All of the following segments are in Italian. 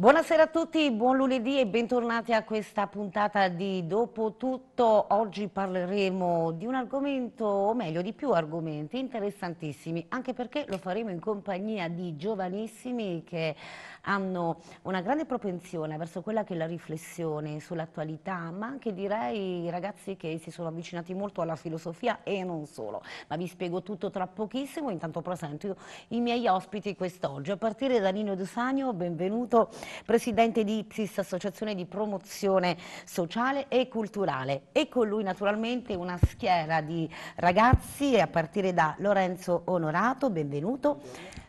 Buonasera a tutti, buon lunedì e bentornati a questa puntata di Dopotutto. Oggi parleremo di un argomento, o meglio di più argomenti interessantissimi, anche perché lo faremo in compagnia di giovanissimi che hanno una grande propensione verso quella che è la riflessione sull'attualità, ma anche direi ragazzi che si sono avvicinati molto alla filosofia e non solo. Ma vi spiego tutto tra pochissimo, intanto presento i miei ospiti quest'oggi. A partire da Nino Dusagno, benvenuto, presidente di Ipsis, associazione di promozione sociale e culturale. E con lui naturalmente una schiera di ragazzi, a partire da Lorenzo Onorato, benvenuto,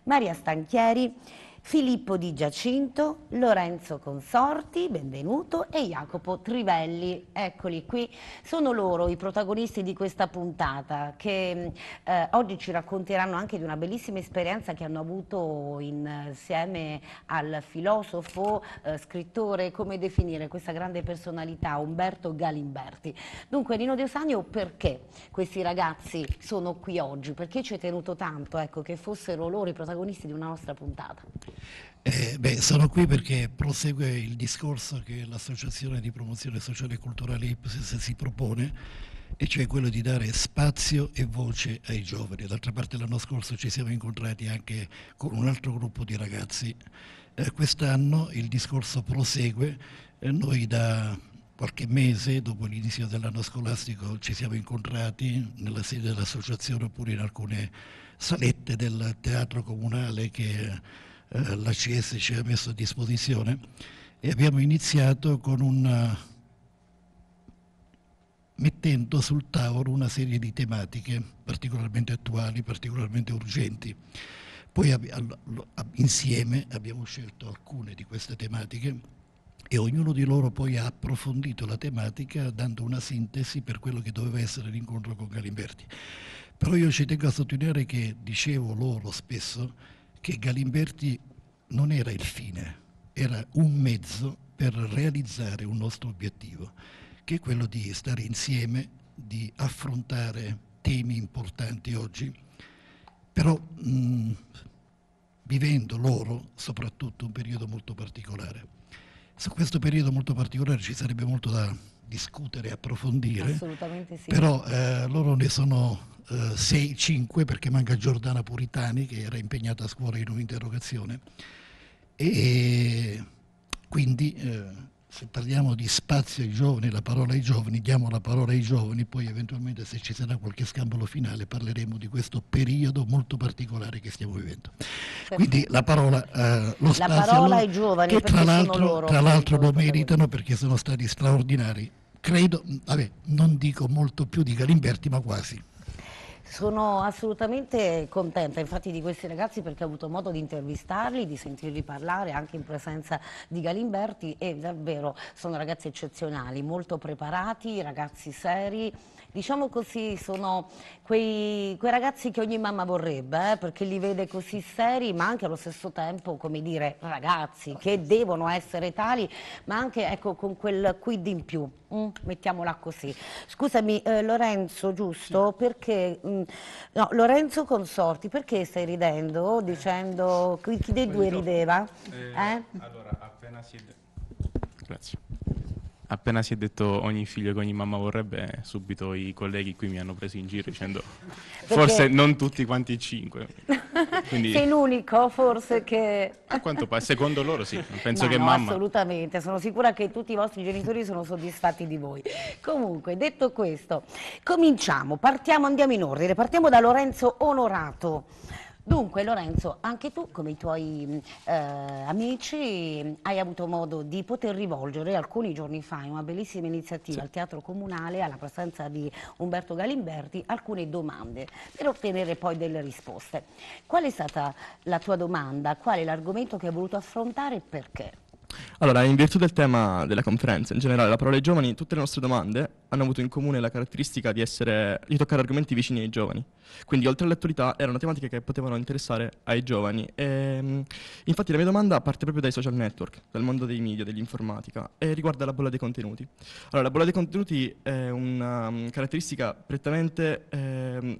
Maria Stanchieri, Filippo Di Giacinto, Lorenzo Consorti, benvenuto, e Jacopo Trivelli. Eccoli qui, sono loro i protagonisti di questa puntata che eh, oggi ci racconteranno anche di una bellissima esperienza che hanno avuto insieme al filosofo, eh, scrittore, come definire questa grande personalità, Umberto Galimberti. Dunque Nino De Osanio, perché questi ragazzi sono qui oggi? Perché ci è tenuto tanto ecco, che fossero loro i protagonisti di una nostra puntata? Eh, beh, sono qui perché prosegue il discorso che l'Associazione di Promozione Sociale e Culturale IPSIS si propone, e cioè quello di dare spazio e voce ai giovani. D'altra parte l'anno scorso ci siamo incontrati anche con un altro gruppo di ragazzi. Eh, quest'anno il discorso prosegue, eh, noi da qualche mese dopo l'inizio dell'anno scolastico ci siamo incontrati nella sede dell'associazione oppure in alcune salette del teatro comunale che eh, l'ACS ci ha messo a disposizione e abbiamo iniziato con un eh, mettendo sul tavolo una serie di tematiche particolarmente attuali, particolarmente urgenti. Poi insieme abbiamo scelto alcune di queste tematiche e ognuno di loro poi ha approfondito la tematica dando una sintesi per quello che doveva essere l'incontro con Galimberti. Però io ci tengo a sottolineare che dicevo loro spesso che Galimberti non era il fine, era un mezzo per realizzare un nostro obiettivo, che è quello di stare insieme, di affrontare temi importanti oggi, però mh, mm, vivendo loro soprattutto un periodo molto particolare. Su questo periodo molto particolare ci sarebbe molto da discutere e approfondire. Assolutamente sì. Però eh, loro ne sono 6-5 eh, perché manca Giordana Puritani che era impegnata a scuola in un'interrogazione. E quindi eh, se parliamo di spazio ai giovani, la parola ai giovani, diamo la parola ai giovani, poi eventualmente se ci sarà qualche scambolo finale parleremo di questo periodo molto particolare che stiamo vivendo. Perfetto. Quindi la parola, eh, lo la spazio parola loro, ai giovani, che tra l'altro, lo meritano perché sono stati straordinari credo, vabbè, non dico molto più di Galimberti, ma quasi. Sono assolutamente contenta infatti di questi ragazzi perché ho avuto modo di intervistarli, di sentirli parlare anche in presenza di Galimberti e davvero sono ragazzi eccezionali, molto preparati, ragazzi seri, diciamo così, sono quei, quei ragazzi che ogni mamma vorrebbe, eh, perché li vede così seri, ma anche allo stesso tempo, come dire, ragazzi, che devono essere tali, ma anche ecco, con quel quid in più. Mm, mettiamola così. Scusami eh, Lorenzo, giusto? Sì. Perché mm, no, Lorenzo Consorti, perché stai ridendo? Eh. Dicendo chi, chi dei due rideva? Eh, eh? Allora, appena si Grazie appena si è detto ogni figlio che ogni mamma vorrebbe, subito i colleghi qui mi hanno preso in giro dicendo Perché forse non tutti quanti cinque. Quindi... Sei l'unico forse che... A quanto pare, secondo loro sì, penso no, che no, mamma... Assolutamente, sono sicura che tutti i vostri genitori sono soddisfatti di voi. Comunque, detto questo, cominciamo, partiamo, andiamo in ordine, partiamo da Lorenzo Onorato. Dunque Lorenzo, anche tu come i tuoi mm, eh, amici hai avuto modo di poter rivolgere alcuni giorni fa in una bellissima iniziativa sì. al Teatro Comunale alla presenza di Umberto Galimberti alcune domande per ottenere poi delle risposte. Qual è stata la tua domanda? Qual è l'argomento che hai voluto affrontare e perché? Allora, in virtù del tema della conferenza, in generale la parola ai giovani, tutte le nostre domande hanno avuto in comune la caratteristica di, essere, di toccare argomenti vicini ai giovani. Quindi, oltre all'attualità, erano tematiche che potevano interessare ai giovani. E, ehm, infatti, la mia domanda parte proprio dai social network, dal mondo dei media, dell'informatica, e riguarda la bolla dei contenuti. Allora, la bolla dei contenuti è una um, caratteristica prettamente eh,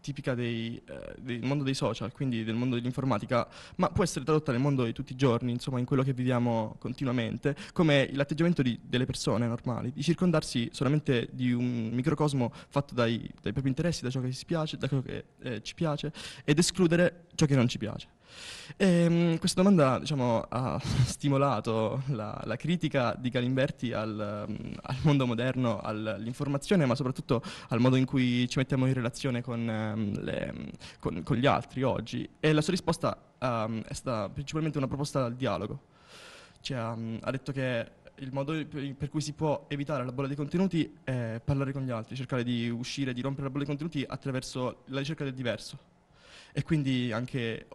tipica dei, eh, del mondo dei social, quindi del mondo dell'informatica, ma può essere tradotta nel mondo di tutti i giorni, insomma in quello che viviamo continuamente, come l'atteggiamento delle persone normali, di circondarsi solamente di un microcosmo fatto dai, dai propri interessi, da ciò che, piace, da ciò che eh, ci piace, ed escludere ciò che non ci piace. E, ehm, questa domanda diciamo, ha stimolato la, la, critica di Galimberti al, ehm, al mondo moderno, all'informazione, ma soprattutto al modo in cui ci mettiamo in relazione con, ehm, le, con, con gli altri oggi. E la sua risposta um, è stata principalmente una proposta al dialogo. Cioè, um, ha detto che il modo per cui si può evitare la bolla dei contenuti è parlare con gli altri, cercare di uscire, di rompere la bolla dei contenuti attraverso la ricerca del diverso e quindi anche,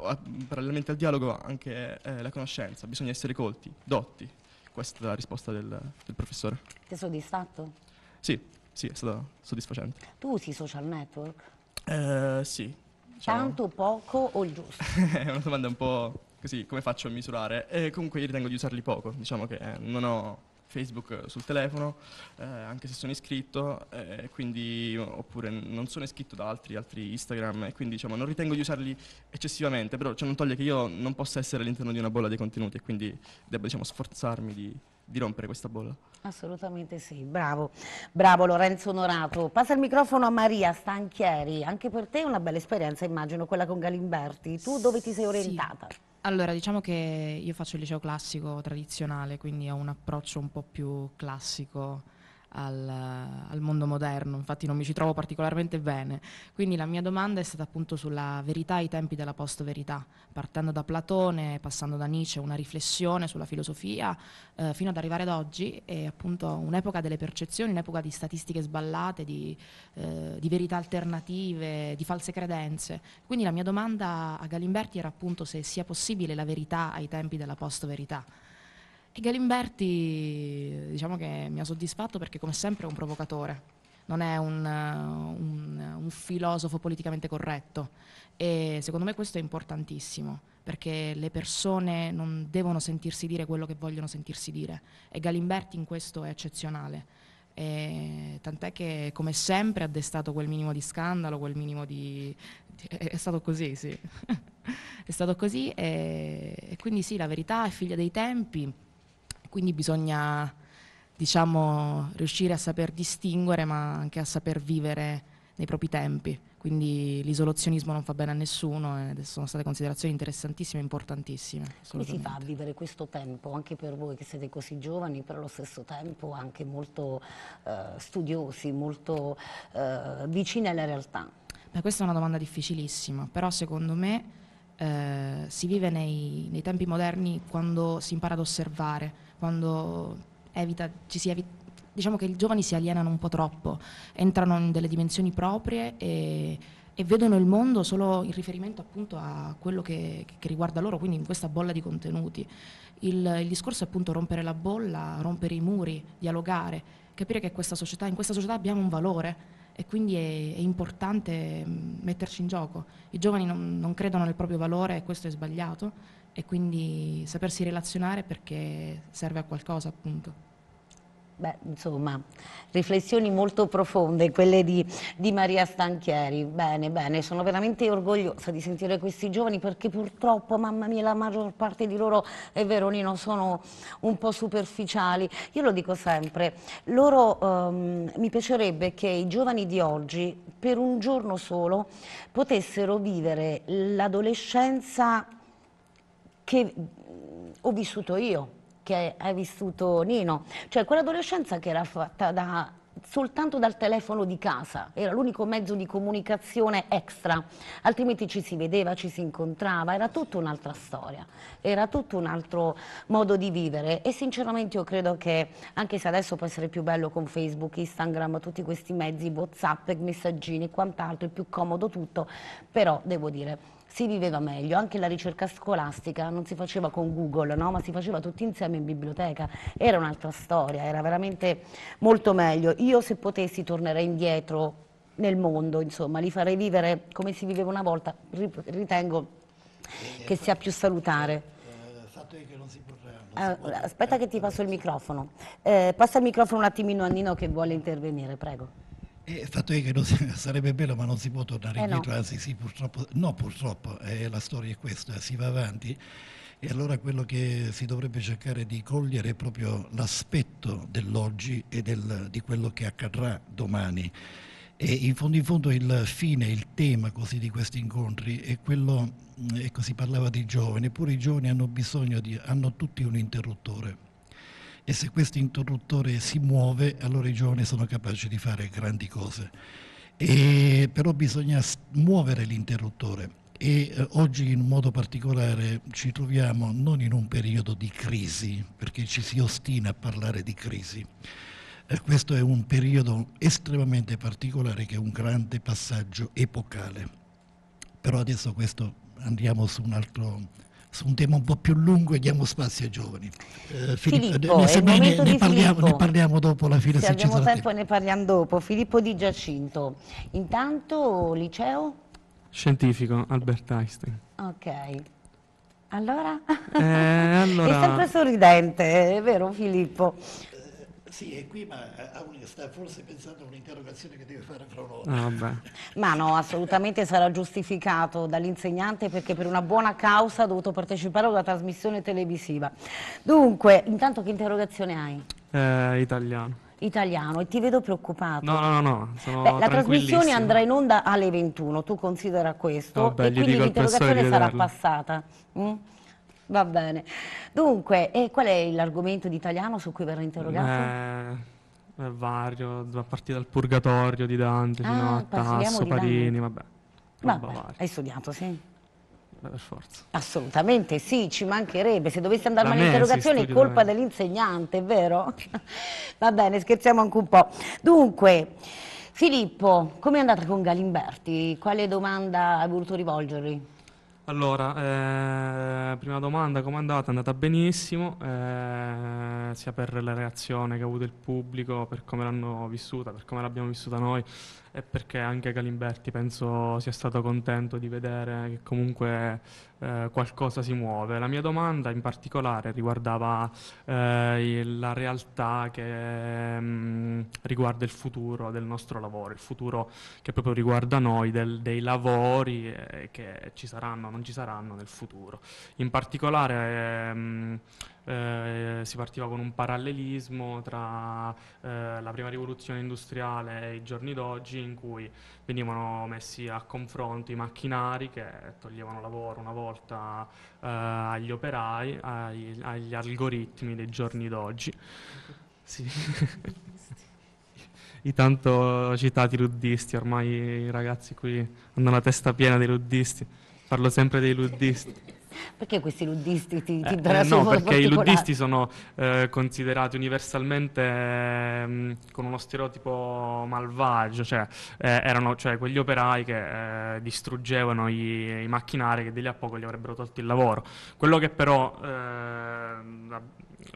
parallelamente al dialogo, anche eh, la conoscenza, bisogna essere colti, dotti. Questa è la risposta del, del professore. Ti è soddisfatto? Sì, sì, è stato soddisfacente. Tu usi social network? Eh, sì. Diciamo. Tanto, poco o il giusto? è una domanda un po' così, come faccio a misurare? Eh, comunque io ritengo di usarli poco, diciamo che non ho Facebook eh, sul telefono, eh, anche se sono iscritto, eh, quindi, oppure non sono iscritto da altri, altri Instagram, e quindi diciamo, non ritengo di usarli eccessivamente, però cioè, non toglie che io non possa essere all'interno di una bolla dei contenuti e quindi debba diciamo, sforzarmi di, di rompere questa bolla. Assolutamente sì, bravo, bravo Lorenzo Onorato. Passa il microfono a Maria Stanchieri, anche per te è una bella esperienza immagino quella con Galimberti, tu dove ti sei orientata? Sì. Allora, diciamo che io faccio il liceo classico tradizionale, quindi ho un approccio un po' più classico al, al, mondo moderno, infatti non mi ci trovo particolarmente bene. Quindi la mia domanda è stata appunto sulla verità ai tempi della post-verità, partendo da Platone, passando da Nietzsche, una riflessione sulla filosofia, eh, fino ad arrivare ad oggi e appunto un'epoca delle percezioni, un'epoca di statistiche sballate, di, eh, di verità alternative, di false credenze. Quindi la mia domanda a Galimberti era appunto se sia possibile la verità ai tempi della post-verità. E Galimberti diciamo che mi ha soddisfatto perché come sempre è un provocatore, non è un, un, un filosofo politicamente corretto e secondo me questo è importantissimo perché le persone non devono sentirsi dire quello che vogliono sentirsi dire e Galimberti in questo è eccezionale. E tant'è che come sempre ha destato quel minimo di scandalo, quel minimo di... è stato così, sì. è stato così e, e quindi sì, la verità è figlia dei tempi quindi bisogna diciamo, riuscire a saper distinguere ma anche a saper vivere nei propri tempi. Quindi isolazionismo non fa bene a nessuno ed sono state considerazioni interessantissime e importantissime. Come si fa a vivere questo tempo, anche per voi che siete così giovani, però allo stesso tempo anche molto eh, studiosi, molto eh, vicini alla realtà? Beh, questa è una domanda difficilissima, però secondo me eh, si vive nei, nei tempi moderni quando si impara ad osservare, quando evita, ci si evita, diciamo che i giovani si alienano un po' troppo, entrano in delle dimensioni proprie e, e vedono il mondo solo in riferimento appunto a quello che, che, riguarda loro, quindi in questa bolla di contenuti. Il, il discorso è appunto rompere la bolla, rompere i muri, dialogare, capire che questa società, in questa società abbiamo un valore e quindi è, è importante mm, metterci in gioco. I giovani non, non credono nel proprio valore e questo è sbagliato e quindi sapersi relazionare perché serve a qualcosa appunto. Beh, insomma, riflessioni molto profonde, quelle di, di, Maria Stanchieri. Bene, bene, sono veramente orgogliosa di sentire questi giovani perché purtroppo, mamma mia, la maggior parte di loro, è Veronino, sono un po' superficiali. Io lo dico sempre, loro, um, mi piacerebbe che i giovani di oggi, per un giorno solo, potessero vivere l'adolescenza che mm, ho vissuto io, che hai vissuto Nino, cioè quell'adolescenza che era fatta da, soltanto dal telefono di casa, era l'unico mezzo di comunicazione extra, altrimenti ci si vedeva, ci si incontrava, era tutta un'altra storia, era tutto un altro modo di vivere e sinceramente io credo che anche se adesso può essere più bello con Facebook, Instagram, tutti questi mezzi, Whatsapp, messaggini e quant'altro, è più comodo tutto, però devo dire si viveva meglio, anche la ricerca scolastica non si faceva con Google, no? ma si faceva tutti insieme in biblioteca, era un'altra storia, era veramente molto meglio. Io se potessi tornerei indietro nel mondo, insomma, li farei vivere come si viveva una volta, ritengo che sia più salutare. Ah, aspetta che ti passo il microfono. Eh, passa il microfono un attimino a Nino che vuole intervenire, prego il fatto è che si, sarebbe bello, ma non si può tornare eh indietro, no. anzi, sì, purtroppo, no, purtroppo, eh, la storia è questa, si va avanti. E allora quello che si dovrebbe cercare di cogliere è proprio l'aspetto dell'oggi e del, di quello che accadrà domani. E in fondo in fondo il fine, il tema così, di questi incontri è quello, mm, ecco si parlava di giovani, eppure i giovani hanno bisogno di, hanno tutti un interruttore e se questo interruttore si muove allora i giovani sono capaci di fare grandi cose. E, però bisogna muovere l'interruttore e eh, oggi in modo particolare ci troviamo non in un periodo di crisi, perché ci si ostina a parlare di crisi. Eh, questo è un periodo estremamente particolare che è un grande passaggio epocale. Però adesso questo andiamo su un altro su un tema un po' più lungo e diamo spazio ai giovani. Eh, Filippo, Filippo eh, ne, bene, ne, parliamo, ne, parliamo, dopo la fine. Se, se abbiamo tempo ne parliamo dopo. Filippo Di Giacinto, intanto liceo? Scientifico, Albert Einstein. Ok. Allora? Eh, allora... È sempre sorridente, è vero Filippo? Sì, è qui, ma eh, sta forse pensando a un'interrogazione che deve fare fra un'ora. Ah, ma no, assolutamente sarà giustificato dall'insegnante perché per una buona causa ha dovuto partecipare a una trasmissione televisiva. Dunque, intanto che interrogazione hai? Eh, italiano italiano e ti vedo preoccupato. No, no, no, sono Beh, La trasmissione andrà in onda alle 21, tu considera questo oh, e quindi l'interrogazione sarà passata. Mm? Va bene. Dunque, e qual è l'argomento di italiano su cui verrà interrogato? Beh, è vario, a partire dal Purgatorio di Dante, ah, fino a Tasso, Parini, vabbè. vabbè hai studiato, sì? Eh, per forza. Assolutamente sì, ci mancherebbe. Se dovesse andare male l'interrogazione è colpa dell'insegnante, vero? Va bene, scherziamo anche un po'. Dunque, Filippo, come è andata con Galimberti? Quale domanda hai voluto rivolgergli? Allora, eh, prima domanda, com'è andata? È andata benissimo, eh, sia per la reazione che ha avuto il pubblico, per come l'hanno vissuta, per come l'abbiamo vissuta noi, e perché anche Galimberti penso sia stato contento di vedere che comunque eh, qualcosa si muove. La mia domanda in particolare riguardava eh, la realtà che mh, mm, riguarda il futuro del nostro lavoro, il futuro che proprio riguarda noi, del, dei lavori eh, che ci saranno o non ci saranno nel futuro. In particolare mh, ehm, eh, si partiva con un parallelismo tra eh, la prima rivoluzione industriale e i giorni d'oggi in cui venivano messi a confronto i macchinari che toglievano lavoro una volta eh, agli operai, ai, agli algoritmi dei giorni d'oggi. Sì. I tanto citati luddisti, ormai i ragazzi qui hanno la testa piena dei luddisti, parlo sempre dei luddisti. Perché questi luddisti ti, ti eh, eh, No, perché i luddisti sono eh, considerati universalmente mh, con uno stereotipo malvagio, cioè eh, erano cioè, quegli operai che eh, distruggevano i, i macchinari che di lì a poco gli avrebbero tolto il lavoro. Quello che però eh,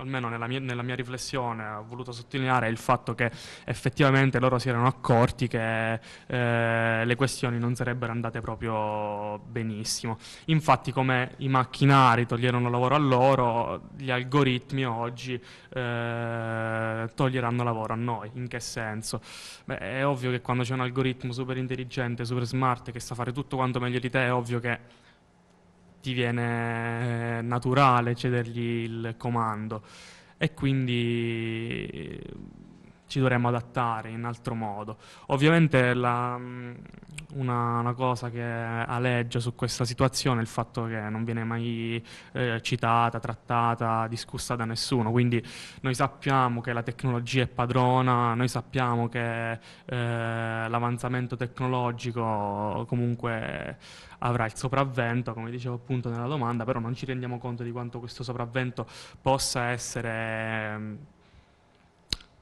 almeno nella mia, nella mia, riflessione, ha voluto sottolineare il fatto che effettivamente loro si erano accorti che eh, le questioni non sarebbero andate proprio benissimo. Infatti, come i macchinari toglierono lavoro a loro, gli algoritmi oggi eh, toglieranno lavoro a noi. In che senso? Beh, è ovvio che quando c'è un algoritmo super intelligente, super smart, che sa fare tutto quanto meglio di te, è ovvio che ti viene eh, naturale cedergli il comando e quindi ci dovremmo adattare in altro modo. Ovviamente la, mm, una, una, cosa che aleggia su questa situazione è il fatto che non viene mai eh, citata, trattata, discussa da nessuno, quindi noi sappiamo che la tecnologia è padrona, noi sappiamo che eh, l'avanzamento tecnologico comunque avrà il sopravvento, come dicevo appunto nella domanda, però non ci rendiamo conto di quanto questo sopravvento possa essere mm,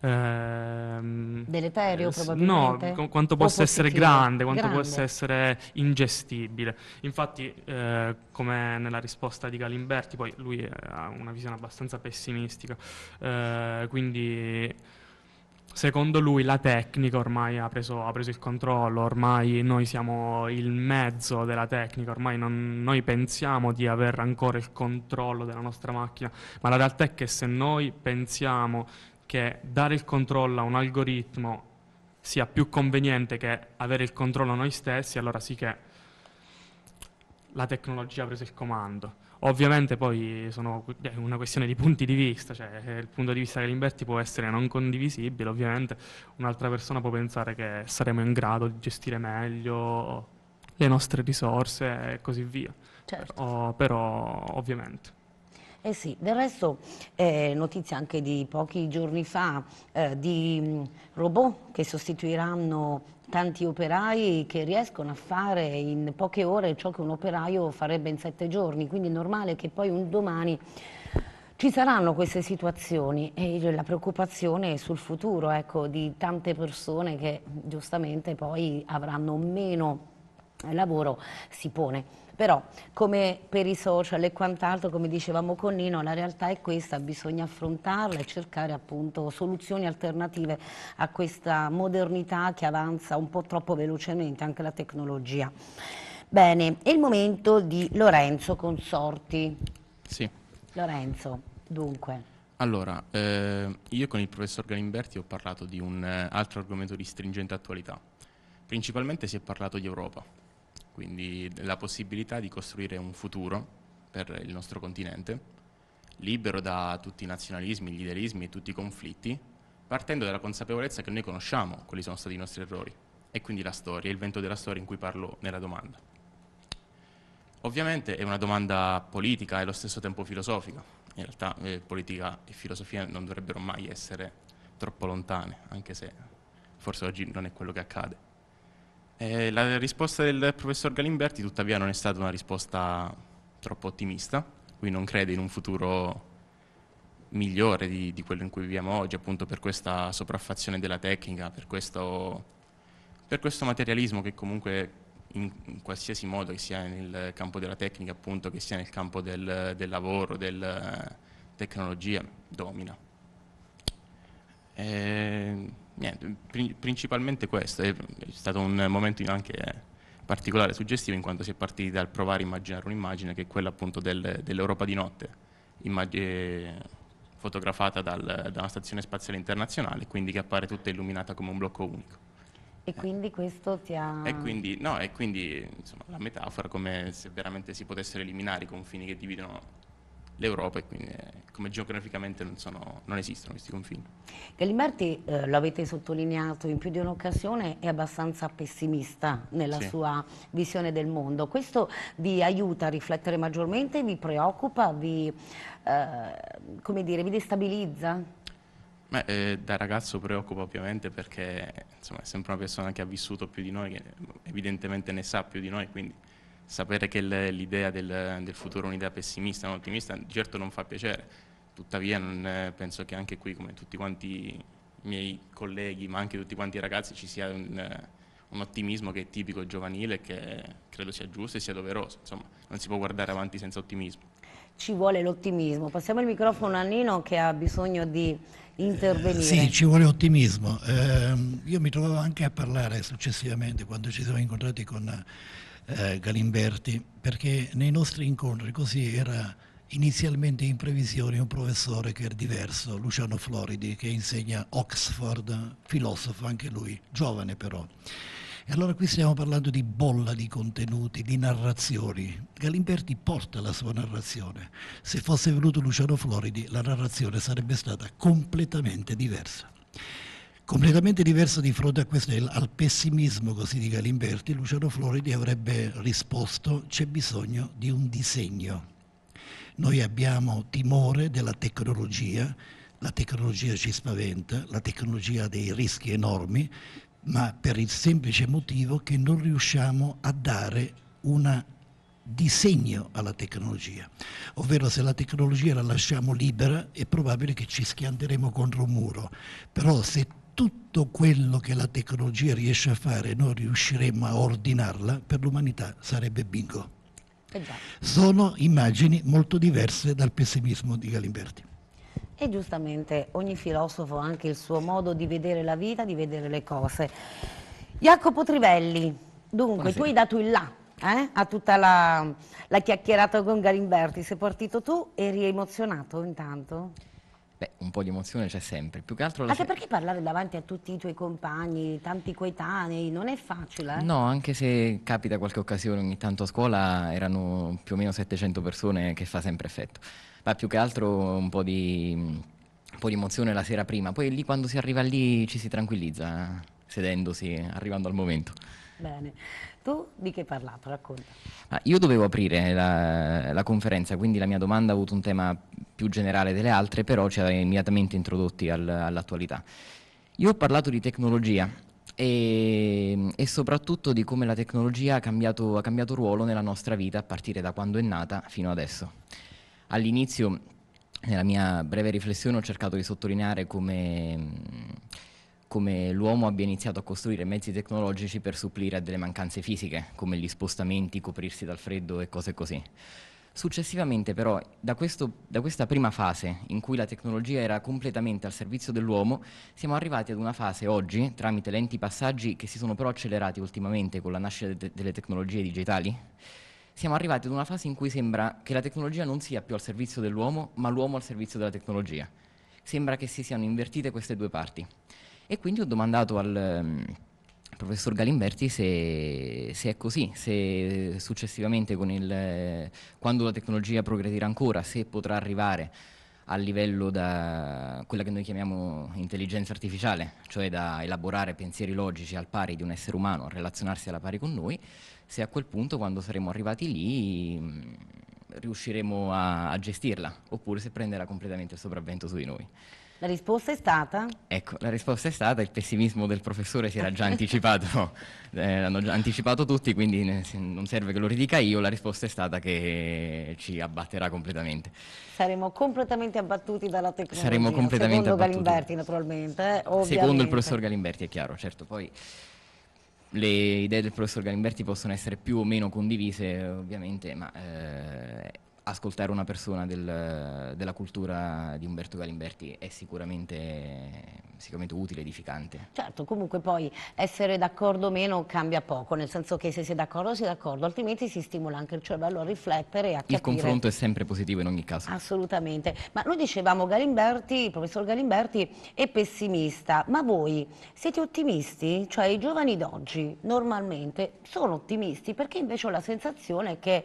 Ehm, Deleterio, probabilmente? No, quanto possa essere grande, quanto grande. possa essere ingestibile. Infatti, eh, come nella risposta di Galimberti, poi lui eh, ha una visione abbastanza pessimistica, eh, quindi secondo lui la tecnica ormai ha preso, ha preso, il controllo, ormai noi siamo il mezzo della tecnica, ormai non, noi pensiamo di avere ancora il controllo della nostra macchina, ma la realtà è che se noi pensiamo che dare il controllo a un algoritmo sia più conveniente che avere il controllo noi stessi, allora sì che la tecnologia ha preso il comando. Ovviamente poi sono è una questione di punti di vista, cioè eh, il punto di vista che l'inverti può essere non condivisibile, ovviamente un'altra persona può pensare che saremo in grado di gestire meglio le nostre risorse e così via. Certo. Però, però ovviamente. Eh sì, del resto è eh, notizia anche di pochi giorni fa eh, di mm, robot che sostituiranno tanti operai che riescono a fare in poche ore ciò che un operaio farebbe in sette giorni, quindi è normale che poi un domani ci saranno queste situazioni e la preoccupazione sul futuro ecco, di tante persone che giustamente poi avranno meno eh, lavoro si pone. Però come per i social e quant'altro, come dicevamo con Nino, la realtà è questa, bisogna affrontarla e cercare appunto soluzioni alternative a questa modernità che avanza un po' troppo velocemente, anche la tecnologia. Bene, è il momento di Lorenzo Consorti. Sì. Lorenzo, dunque. Allora, eh, io con il professor Galimberti ho parlato di un eh, altro argomento di stringente attualità. Principalmente si è parlato di Europa, quindi la possibilità di costruire un futuro per il nostro continente, libero da tutti i nazionalismi, gli idealismi e tutti i conflitti, partendo dalla consapevolezza che noi conosciamo quali sono stati i nostri errori e quindi la storia, il vento della storia in cui parlo nella domanda. Ovviamente è una domanda politica e allo stesso tempo filosofica, in realtà eh, politica e filosofia non dovrebbero mai essere troppo lontane, anche se forse oggi non è quello che accade. Eh, la risposta del professor Galimberti tuttavia non è stata una risposta troppo ottimista, lui non crede in un futuro migliore di, di quello in cui viviamo oggi, appunto per questa sopraffazione della tecnica, per questo, per questo materialismo che comunque in, in, qualsiasi modo, che sia nel campo della tecnica, appunto, che sia nel campo del, del lavoro, della tecnologia, domina. Eh, niente, principalmente questo, è stato un momento anche particolare, suggestivo, in quanto si è partiti dal provare a immaginare un'immagine che è quella appunto del, dell'Europa di notte, fotografata dal, da una stazione spaziale internazionale, quindi che appare tutta illuminata come un blocco unico. E quindi questo ti ha... E quindi, no, e quindi insomma, la metafora come se veramente si potessero eliminare i confini che dividono l'Europa e quindi eh, come geograficamente non, sono, non esistono questi confini. Galiberti, eh, lo avete sottolineato in più di un'occasione, è abbastanza pessimista nella sì. sua visione del mondo. Questo vi aiuta a riflettere maggiormente, vi preoccupa, vi, eh, dire, vi destabilizza? Beh, eh, da ragazzo preoccupa ovviamente perché insomma, è sempre una persona che ha vissuto più di noi, che evidentemente ne sa più di noi, quindi sapere che l'idea del, del, futuro è un'idea pessimista, non ottimista, certo non fa piacere, tuttavia non, eh, penso che anche qui, come tutti quanti i miei colleghi, ma anche tutti quanti i ragazzi, ci sia un, eh, un ottimismo che è tipico giovanile, che credo sia giusto e sia doveroso, insomma non si può guardare avanti senza ottimismo ci vuole l'ottimismo. Passiamo il microfono a Nino che ha bisogno di intervenire. Eh, sì, ci vuole ottimismo. Eh, io mi trovavo anche a parlare successivamente quando ci siamo incontrati con eh, Galimberti, perché nei nostri incontri così era inizialmente in previsione un professore che era diverso, Luciano Floridi, che insegna Oxford, filosofo anche lui, giovane però. E allora qui stiamo parlando di bolla di contenuti, di narrazioni. Galimberti porta la sua narrazione. Se fosse venuto Luciano Floridi, la narrazione sarebbe stata completamente diversa. Completamente diverso di fronte a questo, al pessimismo così di Galimberti, Luciano Floridi avrebbe risposto c'è bisogno di un disegno. Noi abbiamo timore della tecnologia, la tecnologia ci spaventa, la tecnologia ha dei rischi enormi, ma per il semplice motivo che non riusciamo a dare un disegno alla tecnologia. Ovvero se la tecnologia la lasciamo libera è probabile che ci schianteremo contro un muro, però se tutto quello che la tecnologia riesce a fare noi riusciremmo a ordinarla, per l'umanità sarebbe bingo. Eh Sono immagini molto diverse dal pessimismo di Galimberti. E giustamente ogni filosofo ha anche il suo modo di vedere la vita, di vedere le cose. Jacopo Trivelli, dunque Buonasera. tu hai dato il là eh, a tutta la, la chiacchierata con Galimberti, sei partito tu, eri emozionato intanto? Sì. Beh, un po' di emozione c'è sempre, più che altro... Anche se... perché parlare davanti a tutti i tuoi compagni, tanti coetanei, non è facile? Eh? No, anche se capita qualche occasione ogni tanto a scuola, erano più o meno 700 persone che fa sempre effetto. Ma più che altro un po' di, un po di emozione la sera prima, poi lì quando si arriva lì ci si tranquillizza, eh, sedendosi, arrivando al momento. Bene. Tu di che hai parlato? Racconta. Ah, io dovevo aprire la, la, conferenza, quindi la mia domanda ha avuto un tema più generale delle altre, però ci ha immediatamente introdotti al, all'attualità. Io ho parlato di tecnologia e, e soprattutto di come la tecnologia ha cambiato, ha cambiato ruolo nella nostra vita a partire da quando è nata fino adesso. All'inizio, nella mia breve riflessione, ho cercato di sottolineare come come l'uomo abbia iniziato a costruire mezzi tecnologici per supplire a delle mancanze fisiche, come gli spostamenti, coprirsi dal freddo e cose così. Successivamente però, da, questo, da, questa prima fase, in cui la tecnologia era completamente al servizio dell'uomo, siamo arrivati ad una fase oggi, tramite lenti passaggi che si sono però accelerati ultimamente con la nascita de delle tecnologie digitali, siamo arrivati ad una fase in cui sembra che la tecnologia non sia più al servizio dell'uomo, ma l'uomo al servizio della tecnologia. Sembra che si siano invertite queste due parti. E quindi ho domandato al... Um, professor Galimberti se, se, è così, se successivamente il, quando la tecnologia progredirà ancora, se potrà arrivare a livello da quella che noi chiamiamo intelligenza artificiale, cioè da elaborare pensieri logici al pari di un essere umano, a relazionarsi alla pari con noi, se a quel punto quando saremo arrivati lì mm, riusciremo a, a gestirla oppure se prenderà completamente il sopravvento su di noi. La risposta è stata? Ecco, la risposta è stata, il pessimismo del professore si era già anticipato, eh, l'hanno già anticipato tutti, quindi non serve che lo ridica io, la risposta è stata che ci abbatterà completamente. Saremo completamente abbattuti dalla tecnologia, Saremo completamente secondo abbattuti. Galimberti naturalmente. Eh, secondo il professor Galimberti è chiaro, certo, poi le idee del professor Galimberti possono essere più o meno condivise ovviamente, ma eh, ascoltare una persona del, della cultura di Umberto Galimberti è sicuramente, sicuramente, utile, edificante. Certo, comunque poi essere d'accordo o meno cambia poco, nel senso che se sei d'accordo sei d'accordo, altrimenti si stimola anche il cervello a riflettere e a il capire. Il confronto è sempre positivo in ogni caso. Assolutamente, ma noi dicevamo Galimberti, il professor Galimberti è pessimista, ma voi siete ottimisti? Cioè i giovani d'oggi normalmente sono ottimisti perché invece ho la sensazione che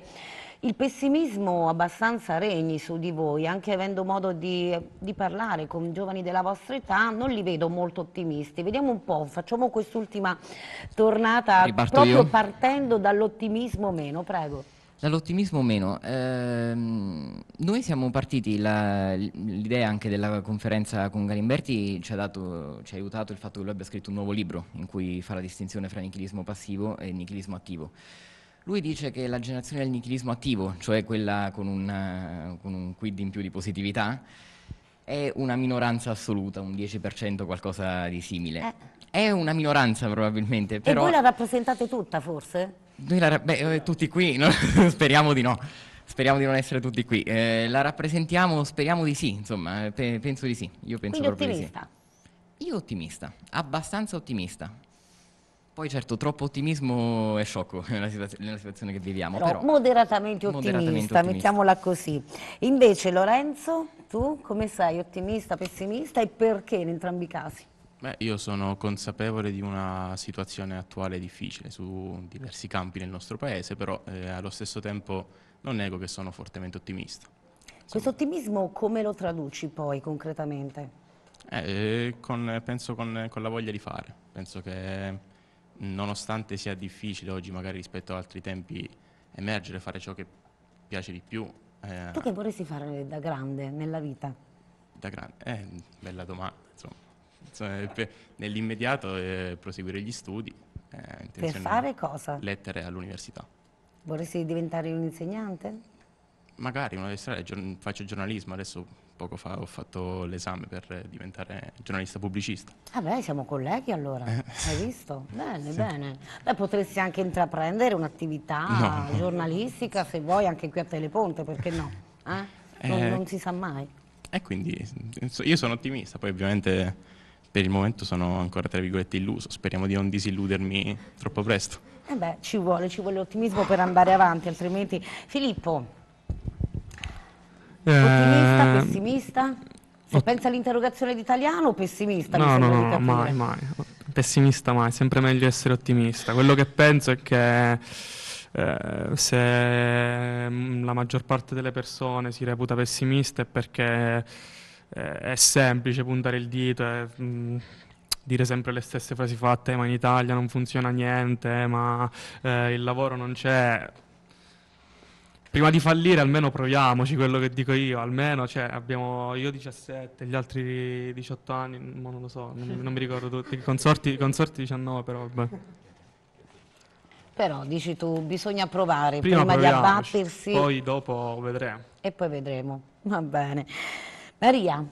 il pessimismo abbastanza regni su di voi, anche avendo modo di, di parlare con giovani della vostra età, non li vedo molto ottimisti. Vediamo un po', facciamo quest'ultima tornata Riparto proprio io. partendo dall'ottimismo meno, prego. Dall'ottimismo meno, ehm, noi siamo partiti, l'idea anche della conferenza con Galimberti ci ha, dato, ci ha, aiutato il fatto che lui abbia scritto un nuovo libro in cui fa la distinzione fra nichilismo passivo e nichilismo attivo. Lui dice che la generazione del nichilismo attivo, cioè quella con, una, eh, con un quid in più di positività, è una minoranza assoluta, un 10% qualcosa di simile. Eh. È una minoranza probabilmente, però... E voi la rappresentate tutta forse? Noi la, beh, eh, tutti qui, no? speriamo di no. Speriamo di non essere tutti qui. Eh, la rappresentiamo, speriamo di sì, insomma, eh, pe penso di sì. Io penso Quindi proprio ottimista. di sì. Io ottimista, abbastanza ottimista. Poi certo, troppo ottimismo è sciocco nella situazione, nella situazione che viviamo. Però, però moderatamente, ottimista, moderatamente, ottimista, mettiamola così. Invece Lorenzo, tu come sei? Ottimista, pessimista e perché in entrambi i casi? Beh, io sono consapevole di una situazione attuale difficile su diversi campi nel nostro paese, però eh, allo stesso tempo non nego che sono fortemente ottimista. Insomma. Questo ottimismo come lo traduci poi concretamente? Eh, eh, con, penso con, con la voglia di fare, penso che nonostante sia difficile oggi magari rispetto ad altri tempi emergere, fare ciò che piace di più. Eh, tu che vorresti fare da grande nella vita? Da grande? Eh, bella domanda, insomma. Insomma, nell'immediato eh, proseguire gli studi. Eh, per fare cosa? Lettere all'università. Vorresti diventare un insegnante? magari una magistrale, faccio giornalismo, adesso poco fa ho fatto l'esame per diventare giornalista pubblicista. Vabbè, ah siamo colleghi allora, eh. hai visto? Bene, sì. bene. Beh, potresti anche intraprendere un'attività no. giornalistica, se vuoi, anche qui a Teleponte, perché no? Eh? Non, eh, non si sa mai. E quindi io sono ottimista, poi ovviamente per il momento sono ancora tra virgolette illuso, speriamo di non disilludermi troppo presto. Eh beh, ci vuole, ci vuole ottimismo per andare avanti, altrimenti... Filippo, eh, ottimista, pessimista? Se Ot pensa all'interrogazione d'italiano o pessimista? No, no, no, no mai, mai. Pessimista mai, sempre meglio essere ottimista. Quello che penso è che eh, se mm, la maggior parte delle persone si reputa pessimista è perché eh, è semplice puntare il dito e mh, mm, dire sempre le stesse frasi fatte, ma in Italia non funziona niente, ma eh, il lavoro non c'è prima di fallire almeno proviamoci, quello che dico io, almeno, cioè, abbiamo io 17, gli altri 18 anni, non lo so, non, non mi ricordo tutti, i consorti, consorti 19 però, beh. Però dici tu, bisogna provare prima, prima di abbattersi. Poi dopo vedremo. E poi vedremo, va bene. Maria,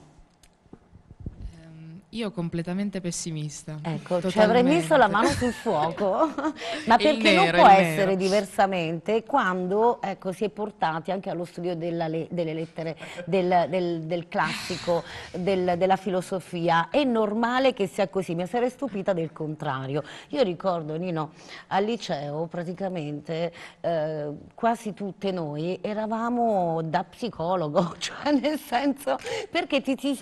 io completamente pessimista. Ecco, ci cioè avrei messo la mano sul fuoco, ma perché nero, non può essere diversamente quando ecco, si è portati anche allo studio le, delle lettere, del, del, del classico, del, della filosofia. È normale che sia così, mi sarei stupita del contrario. Io ricordo, Nino, al liceo praticamente eh, quasi tutte noi eravamo da psicologo, cioè nel senso perché ti, ti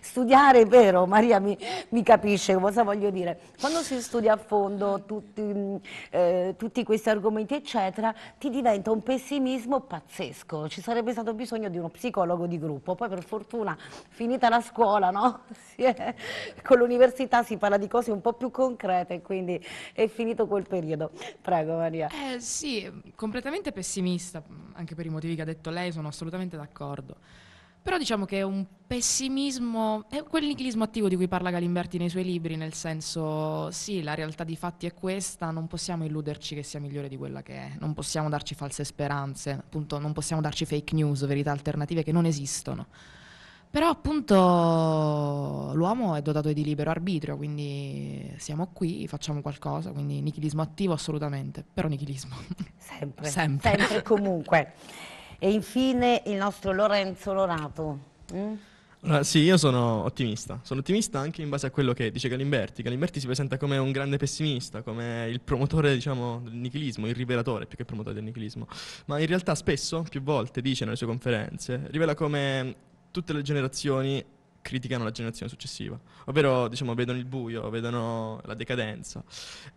studiare è vero, Maria mi, mi, capisce cosa voglio dire. Quando si studia a fondo tutti, eh, tutti, questi argomenti, eccetera, ti diventa un pessimismo pazzesco. Ci sarebbe stato bisogno di uno psicologo di gruppo. Poi per fortuna, finita la scuola, no? è, con l'università si parla di cose un po' più concrete, quindi è finito quel periodo. Prego Maria. Eh, sì, completamente pessimista, anche per i motivi che ha detto lei, sono assolutamente d'accordo. Però diciamo che è un pessimismo, è quel nichilismo attivo di cui parla Galimberti nei suoi libri, nel senso sì, la realtà di fatti è questa, non possiamo illuderci che sia migliore di quella che è, non possiamo darci false speranze, appunto non possiamo darci fake news, verità alternative che non esistono. Però appunto l'uomo è dotato di libero arbitrio, quindi siamo qui, facciamo qualcosa, quindi nichilismo attivo assolutamente, però nichilismo. Sempre, sempre, sempre comunque. E infine il nostro Lorenzo Lorato. Mm? Allora, sì, io sono ottimista. Sono ottimista anche in base a quello che dice Galimberti. Galimberti si presenta come un grande pessimista, come il promotore, diciamo, del nichilismo, il rivelatore più che promotore del nichilismo. Ma in realtà spesso, più volte, dice nelle sue conferenze, rivela come tutte le generazioni criticano la generazione successiva, ovvero diciamo, vedono il buio, vedono la decadenza,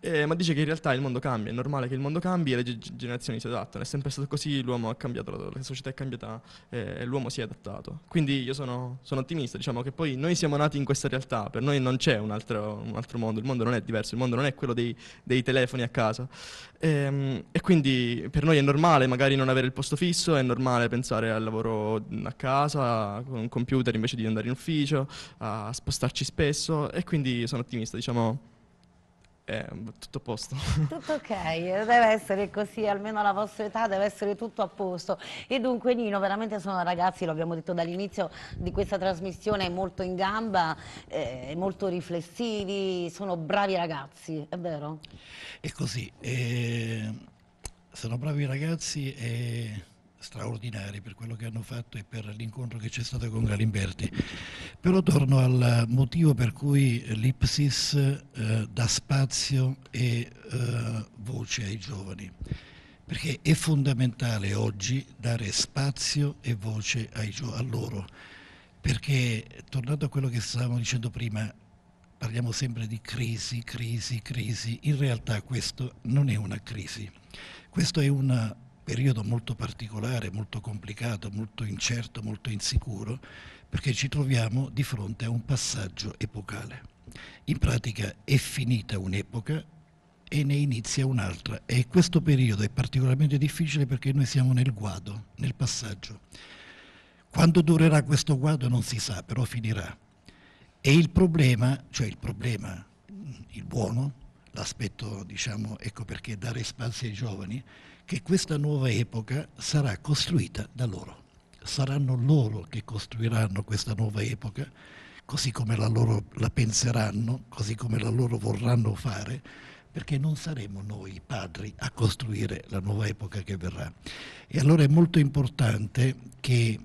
eh, ma dice che in realtà il mondo cambia, è normale che il mondo cambi e le generazioni si adattano, è sempre stato così, l'uomo ha cambiato, la, società è cambiata e eh, l'uomo si è adattato. Quindi io sono, sono, ottimista, diciamo che poi noi siamo nati in questa realtà, per noi non c'è un altro, un altro mondo, il mondo non è diverso, il mondo non è quello dei, dei telefoni a casa e, ehm, e quindi per noi è normale magari non avere il posto fisso, è normale pensare al lavoro a casa, con un computer invece di andare in ufficio, ufficio, a spostarci spesso e quindi sono ottimista, diciamo è tutto a posto. Tutto ok, deve essere così, almeno alla vostra età deve essere tutto a posto. E dunque Nino, veramente sono ragazzi, lo abbiamo detto dall'inizio di questa trasmissione, molto in gamba, eh, molto riflessivi, sono bravi ragazzi, è vero? È così, eh, sono bravi ragazzi e straordinari per quello che hanno fatto e per l'incontro che c'è stato con Galimberti. Però torno al motivo per cui l'Ipsis eh, dà spazio e eh, voce ai giovani, perché è fondamentale oggi dare spazio e voce a loro, perché tornando a quello che stavamo dicendo prima, parliamo sempre di crisi, crisi, crisi, in realtà questo non è una crisi, questo è una periodo molto particolare, molto complicato, molto incerto, molto insicuro, perché ci troviamo di fronte a un passaggio epocale. In pratica è finita un'epoca e ne inizia un'altra e questo periodo è particolarmente difficile perché noi siamo nel guado, nel passaggio. Quando durerà questo guado non si sa, però finirà. E il problema, cioè il problema, il buono, l'aspetto, diciamo, ecco perché dare spazi ai giovani, che questa nuova epoca sarà costruita da loro. Saranno loro che costruiranno questa nuova epoca, così come la loro la penseranno, così come la loro vorranno fare, perché non saremo noi padri a costruire la nuova epoca che verrà. E allora è molto importante che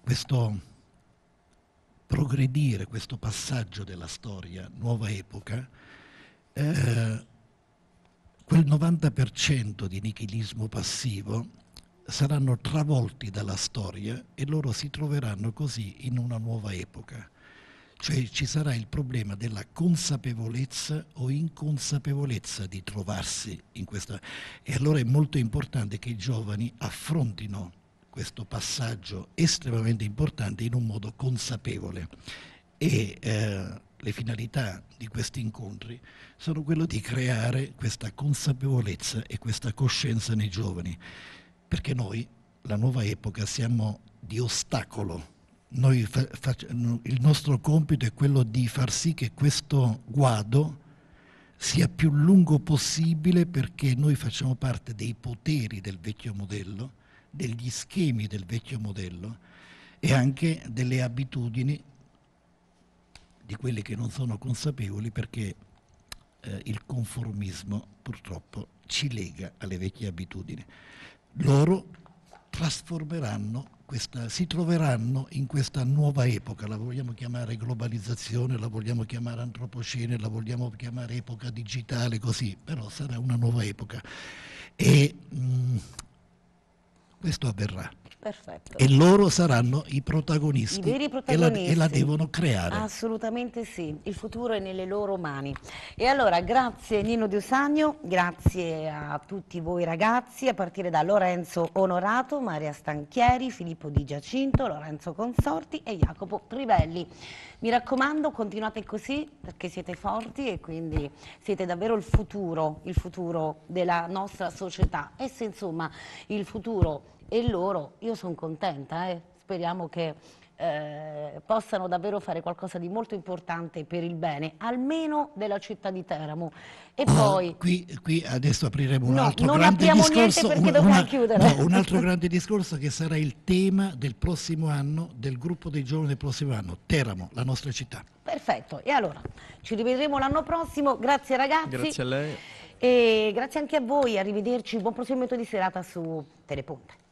questo progredire, questo passaggio della storia, nuova epoca, eh, quel 90% di nichilismo passivo saranno travolti dalla storia e loro si troveranno così in una nuova epoca. Cioè ci sarà il problema della consapevolezza o inconsapevolezza di trovarsi in questa... E allora è molto importante che i giovani affrontino questo passaggio estremamente importante in un modo consapevole. E, eh, le finalità di questi incontri sono quello di creare questa consapevolezza e questa coscienza nei giovani, perché noi, la nuova epoca, siamo di ostacolo. il nostro compito è quello di far sì che questo guado sia più lungo possibile perché noi facciamo parte dei poteri del vecchio modello, degli schemi del vecchio modello e anche delle abitudini di quelli che non sono consapevoli perché eh, il conformismo purtroppo ci lega alle vecchie abitudini. Loro trasformeranno questa, si troveranno in questa nuova epoca, la vogliamo chiamare globalizzazione, la vogliamo chiamare antropocene, la vogliamo chiamare epoca digitale, così, però sarà una nuova epoca. E mh, mm, questo avverrà. Perfetto. E loro saranno i protagonisti, I veri protagonisti. E, la, e la devono creare. Assolutamente sì, il futuro è nelle loro mani. E allora grazie Nino Diusagno, grazie a tutti voi ragazzi, a partire da Lorenzo Onorato, Maria Stanchieri, Filippo Di Giacinto, Lorenzo Consorti e Jacopo Privelli. Mi raccomando, continuate così perché siete forti e quindi siete davvero il futuro, il futuro della nostra società. E se insomma il futuro e loro, io sono contenta, eh, speriamo che eh, possano davvero fare qualcosa di molto importante per il bene, almeno della città di Teramo. E ah, poi... Qui, qui, adesso apriremo un no, altro non grande discorso. Niente perché una, chiudere. No, un altro grande discorso che sarà il tema del prossimo anno, del gruppo dei giovani del prossimo anno, Teramo, la nostra città. Perfetto, e allora ci rivedremo l'anno prossimo, grazie ragazzi. Grazie a lei. E grazie anche a voi, arrivederci, buon proseguimento di serata su Teleponte.